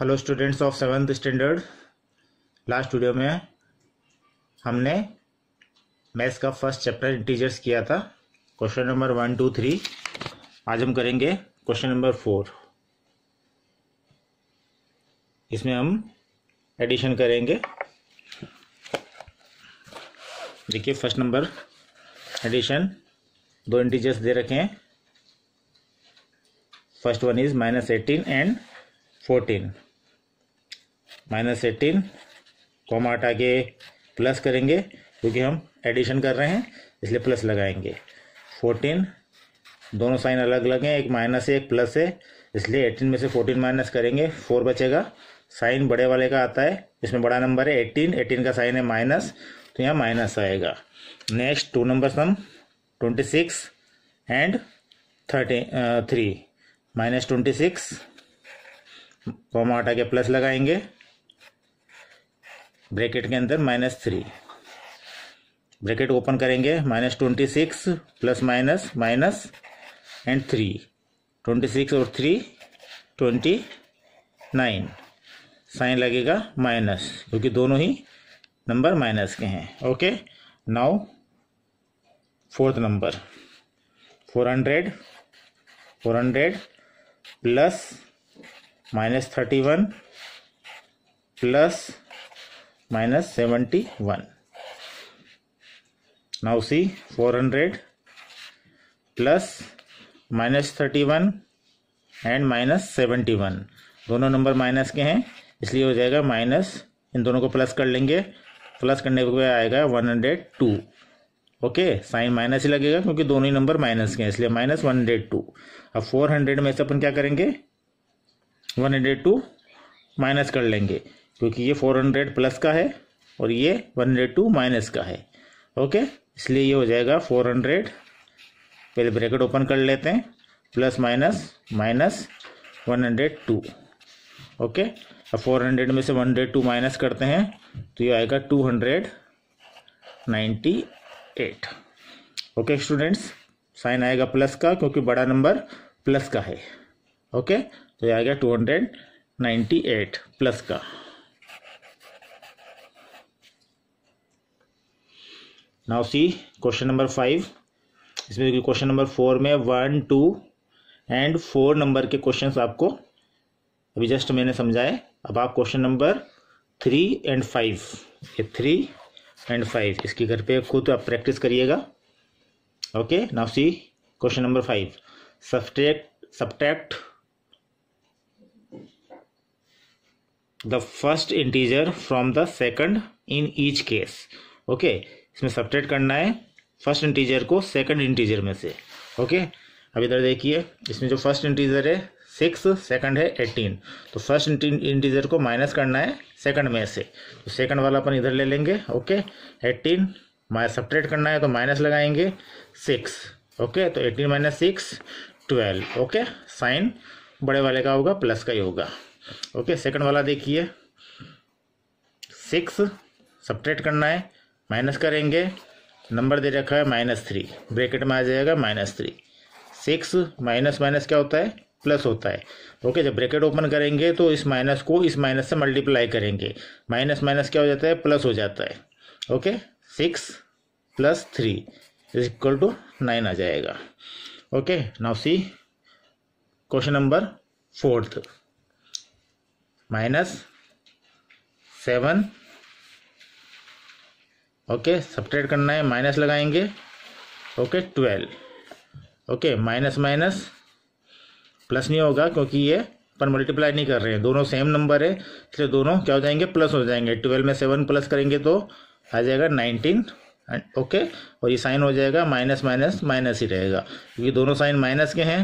hello students of seventh standard last video में हमने maths का फर्स्ट चैप्टर इंटीजर्स किया था question number one two three आज हम करेंगे क्वेश्चन नंबर फोर इसमें हम एडिशन करेंगे देखिए फर्स्ट नंबर एडिशन दो इंटीजर्स दे रखे हैं first one is minus eighteen and fourteen minus eighteen comma हटा के प्लस करेंगे क्योंकि हम एडिशन कर रहे हैं इसलिए प्लस लगाएंगे फोर्टीन दोनों साइन अलग अलग हैं एक माइनस है एक प्लस है इसलिए एटीन में से फोर्टीन माइनस करेंगे फोर बचेगा साइन बड़े वाले का आता है इसमें बड़ा नंबर है एटीन एटीन का साइन है माइनस तो यहाँ माइनस आएगा next two number sum twenty six and thirty three minus twenty six comma हटा के प्लस लगाएंगे ब्रैकेट के अंदर माइनस थ्री ब्रैकेट ओपन करेंगे minus twenty six plus minus minus and three twenty six और थ्री ट्वेंटी नाइन साइन लगेगा minus क्योंकि दोनों ही नंबर माइनस के हैं okay now fourth number four hundred four hundred plus minus thirty one plus minus 71 now see 400 plus minus thirty one and minus seventy one दोनों number minus के हैं इसलिए हो जाएगा माइनस इन दोनों को प्लस कर लेंगे प्लस करने के आएगा one hundred two okay sign minus ही लगेगा क्योंकि दोनों ही नंबर माइनस के हैं इसलिए माइनस वन हंड्रेड टू अब फोर हंड्रेड में से अपन क्या करेंगे वन हंड्रेड टू माइनस कर लेंगे क्योंकि ये 400 प्लस का है और ये 102 माइनस का है ओके इसलिए ये हो जाएगा 400 पहले ब्रैकेट ओपन कर लेते हैं प्लस माइनस माइनस 102 ओके अब 400 में से 102 माइनस करते हैं तो ये आएगा 298 ओके स्टूडेंट्स साइन आएगा प्लस का क्योंकि बड़ा नंबर प्लस का है ओके तो ये हंड्रेड नाइन्टी 298 प्लस का now see question number five इसमें क्वेश्चन नंबर फोर में one two and four number के क्वेश्चन आपको अभी जस्ट मैंने समझाए अब आप question number three and five ये थ्री एंड फाइव इसकी घर पे खुद आप प्रैक्टिस करिएगा okay now see question number five subtract subtract the first integer from the second in each case okay इसमें सपरेट करना है फर्स्ट इंटीजर को सेकंड इंटीजर में से ओके अब इधर देखिए इसमें जो फर्स्ट इंटीजर है सिक्स सेकंड है एटीन तो फर्स्ट इंटीजर को माइनस करना है सेकंड में से तो सेकंड वाला अपन इधर ले लेंगे ओके एटीन माइनस सपरेट करना है तो माइनस लगाएंगे सिक्स ओके तो eighteen minus six twelve okay sign बड़े वाले का होगा प्लस का ही होगा ओके सेकंड वाला देखिए सिक्स सपरेट करना है माइनस करेंगे नंबर दे रखा है माइनस थ्री ब्रैकेट में आ जाएगा minus three six minus minus क्या होता है प्लस होता है ओके जब ब्रैकेट ओपन करेंगे तो इस माइनस को इस माइनस से मल्टीप्लाई करेंगे माइनस माइनस क्या हो जाता है प्लस हो जाता है okay six plus three is equal to nine आ जाएगा okay now see question number fourth minus seven okay subtract करना है माइनस लगाएंगे okay twelve okay minus minus plus नहीं होगा क्योंकि ये पर मल्टीप्लाई नहीं कर रहे हैं दोनों सेम नंबर है इसलिए दोनों क्या हो जाएंगे प्लस हो जाएंगे ट्वेल्व में सेवन प्लस करेंगे तो आ जाएगा नाइनटीन ओके और ये साइन हो जाएगा माइनस माइनस माइनस ही रहेगा क्योंकि दोनों साइन माइनस के हैं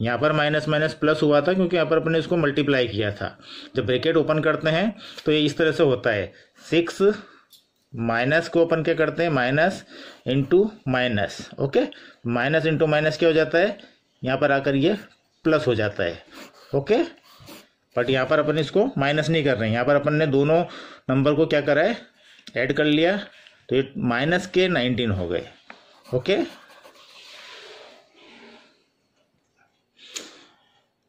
यहाँ पर माइनस माइनस प्लस हुआ था क्योंकि यहाँ पर अपने इसको मल्टीप्लाई किया था जब ब्रैकेट ओपन करते हैं तो ये इस तरह से होता है सिक्स माइनस को अपन क्या करते हैं minus into minus okay minus into minus क्या हो जाता है यहाँ पर आकर ये प्लस हो जाता है ओके बट यहाँ पर अपन इसको माइनस नहीं कर रहे हैं यहाँ पर अपन ने दोनों नंबर को क्या करा है ऐड कर लिया तो ये माइनस के नाइनटीन हो गए okay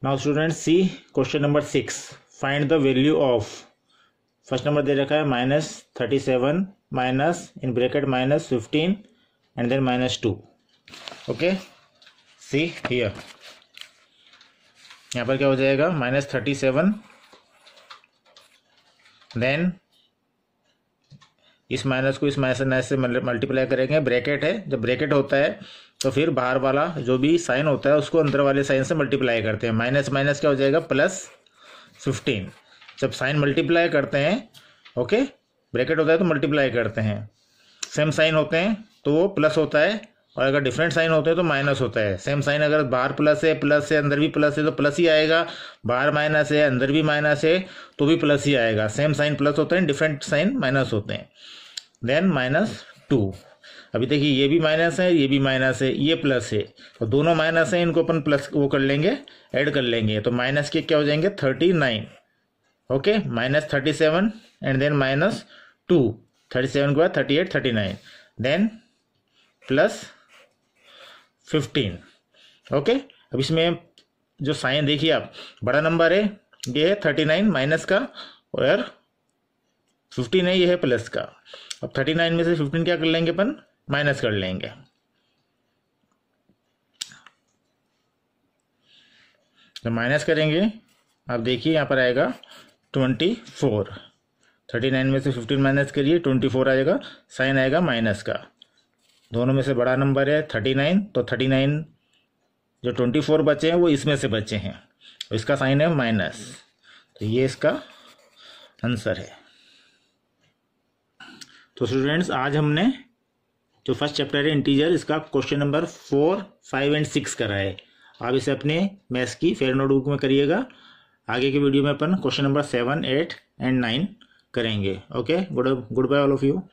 now student see question number six find the value of first number दे रखा है minus thirty seven minus in bracket minus fifteen and then minus two okay see here यहाँ पर क्या हो जाएगा माइनस थर्टी सेवन देन इस माइनस को इस माइनस से मल्टीप्लाई करेंगे ब्रैकेट है जब ब्रैकेट होता है तो फिर बाहर वाला जो भी साइन होता है उसको अंदर वाले साइन से मल्टीप्लाई करते हैं माइनस माइनस क्या हो जाएगा प्लस फिफ्टीन जब साइन मल्टीप्लाई करते हैं ओके ब्रैकेट होता है तो मल्टीप्लाई करते हैं सेम साइन होते हैं तो वो प्लस होता है और अगर डिफरेंट साइन होते हैं तो माइनस होता है सेम साइन अगर बाहर प्लस है प्लस है अंदर भी प्लस है तो प्लस ही आएगा बाहर माइनस है अंदर भी माइनस है तो भी प्लस ही आएगा सेम साइन प्लस होते हैं डिफरेंट साइन माइनस होते हैं देन माइनस टू अभी देखिए ये भी माइनस है ये भी माइनस है ये प्लस है तो दोनों माइनस है इनको अपन प्लस वो कर लेंगे ऐड कर लेंगे तो माइनस के क्या हो जाएंगे thirty nine okay minus thirty seven and then minus two thirty seven के बाद thirty eight thirty nine then plus fifteen okay अब इसमें जो साइन देखिए आप बड़ा नंबर है ये है थर्टी नाइन माइनस का और फिफ्टीन है ये है प्लस का अब थर्टी नाइन में से फिफ्टीन क्या कर लेंगे अपन माइनस कर लेंगे तो माइनस करेंगे आप देखिए यहाँ पर आएगा ट्वेंटी फोर थर्टी नाइन में से फिफ्टीन माइनस करिए ट्वेंटी फोर आएगा साइन आएगा माइनस का दोनों में से बड़ा नंबर है थर्टी नाइन तो थर्टी नाइन जो ट्वेंटी फोर बचे हैं वो इसमें से बचे हैं तो इसका साइन है माइनस तो ये इसका आंसर है तो स्टूडेंट्स आज हमने जो फर्स्ट चैप्टर है इंटीजर इसका question number four five and six करा है आप इसे अपने मैथ्स की फेयर नोटबुक में करिएगा आगे के वीडियो में अपन question number seven eight and nine करेंगे okay good good bye all of you